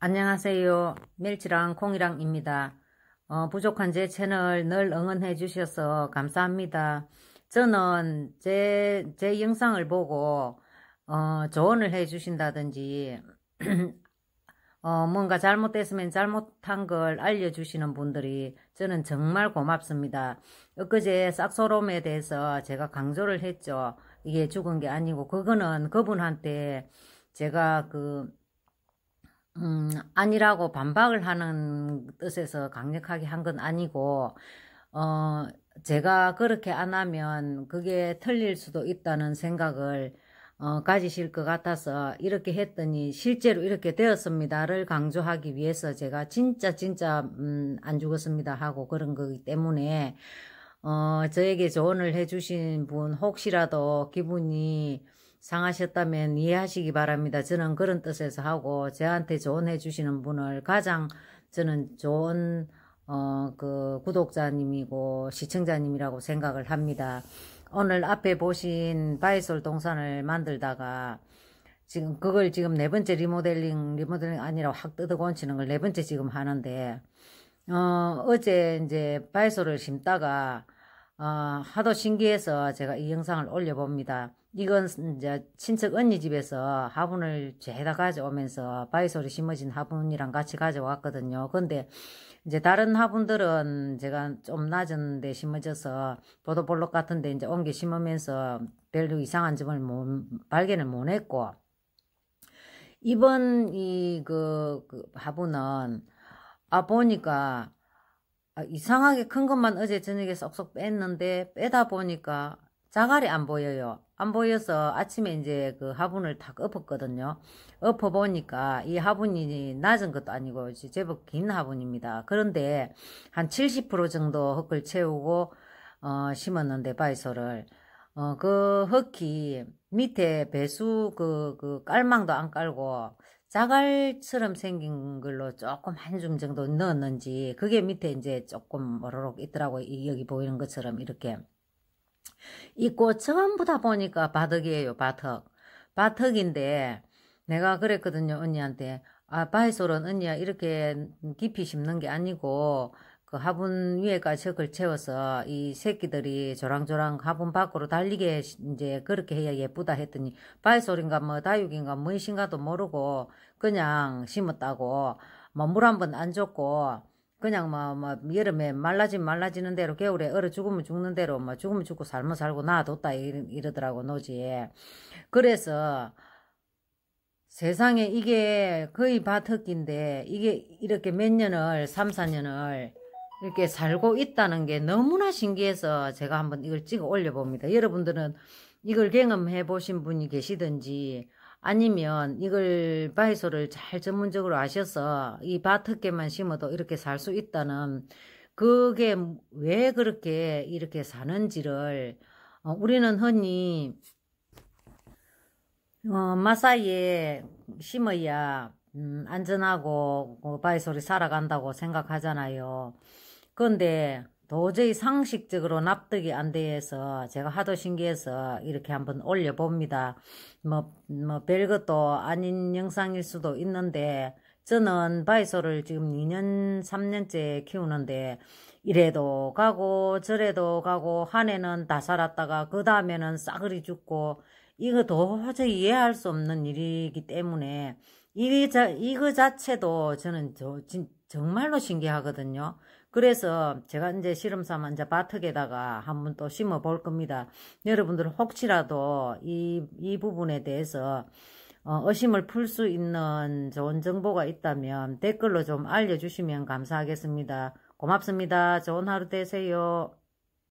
안녕하세요. 멸치랑 콩이랑입니다. 어, 부족한 제 채널 늘 응원해 주셔서 감사합니다. 저는 제, 제 영상을 보고, 어, 조언을 해 주신다든지, 어, 뭔가 잘못됐으면 잘못한 걸 알려주시는 분들이 저는 정말 고맙습니다. 엊그제 싹소롬에 대해서 제가 강조를 했죠. 이게 죽은 게 아니고, 그거는 그분한테 제가 그, 음, 아니라고 반박을 하는 뜻에서 강력하게 한 건 아니고, 어, 제가 그렇게 안 하면 그게 틀릴 수도 있다는 생각을 어, 가지실 것 같아서 이렇게 했더니 실제로 이렇게 되었습니다를 강조하기 위해서 제가 진짜 진짜 음, 안 죽었습니다 하고 그런 거기 때문에 어, 저에게 조언을 해주신 분 혹시라도 기분이 상하셨다면 이해하시기 바랍니다. 저는 그런 뜻에서 하고 저한테 조언해 주시는 분을 가장 저는 좋은 어, 그 구독자님이고 시청자님이라고 생각을 합니다. 오늘 앞에 보신 바이솔 동산을 만들다가 지금 그걸 지금 네 번째 리모델링 리모델링 아니라 확 뜯어 건치는 걸 네 번째 지금 하는데 어, 어제 이제 바이솔을 심다가 어, 하도 신기해서 제가 이 영상을 올려봅니다. 이건 이제 친척 언니 집에서 화분을 죄다 가져오면서 바위소리 심어진 화분이랑 같이 가져왔거든요. 근데 이제 다른 화분들은 제가 좀 낮은 데 심어져서 보도볼록 같은 데 이제 옮겨 심으면서 별로 이상한 점을 못, 발견을 못 했고 이번 이그 그 화분은 아 보니까 아, 이상하게 큰 것만 어제 저녁에 쏙쏙 뺐는데 빼다 보니까 자갈이 안 보여요. 안 보여서 아침에 이제 그 화분을 탁 엎었거든요. 엎어보니까 이 화분이 낮은 것도 아니고 제법 긴 화분입니다. 그런데 한 70% 정도 흙을 채우고 어, 심었는데 바이소를 어, 그 흙이 밑에 배수 그, 그 깔망도 안 깔고 자갈처럼 생긴 걸로 조금 한 줌 정도 넣었는지 그게 밑에 이제 조금 모로록 있더라고요. 여기 보이는 것처럼 이렇게 있고 전부 다 보니까 바둑이에요. 바둑. 바둑인데 내가 그랬거든요. 언니한테 아 바이솔은 언니야 이렇게 깊이 심는 게 아니고 그 화분 위에가 적을 채워서 이 새끼들이 조랑조랑 화분 밖으로 달리게 이제 그렇게 해야 예쁘다 했더니 바이솔인가 뭐 다육인가 뭐이신가도 모르고 그냥 심었다고 뭐 물 한 번 안 줬고 그냥 뭐, 뭐 여름에 말라지 말라지는 대로 겨울에 얼어 죽으면 죽는 대로 뭐 죽으면 죽고 삶아 살고 놔뒀다 이러더라고 노지 에 그래서 세상에 이게 거의 밭흙인데 이게 이렇게 몇 년을 3, 4년을 이렇게 살고 있다는 게 너무나 신기해서 제가 한번 이걸 찍어 올려봅니다. 여러분들은 이걸 경험해 보신 분이 계시든지 아니면 이걸 바이소를 잘 전문적으로 아셔서 이 밭흙에만 심어도 이렇게 살 수 있다는 그게 왜 그렇게 이렇게 사는지를 어, 우리는 흔히 어, 마사이에 심어야 음, 안전하고 뭐 바이소이 살아간다고 생각하잖아요. 그런데 도저히 상식적으로 납득이 안 돼서 제가 하도 신기해서 이렇게 한번 올려봅니다. 뭐, 뭐, 별것도 아닌 영상일 수도 있는데, 저는 바이소를 지금 2년, 3년째 키우는데, 이래도 가고, 저래도 가고, 한 해는 다 살았다가, 그 다음에는 싸그리 죽고, 이거 도저히 이해할 수 없는 일이기 때문에, 이거, 자, 이거 자체도 저는 저, 진, 정말로 신기하거든요. 그래서 제가 이제 실험 삼아 이제 바닥에다가 한번 또 심어 볼 겁니다. 여러분들 혹시라도 이, 이 부분에 대해서 어, 의심을 풀 수 있는 좋은 정보가 있다면 댓글로 좀 알려주시면 감사하겠습니다. 고맙습니다. 좋은 하루 되세요.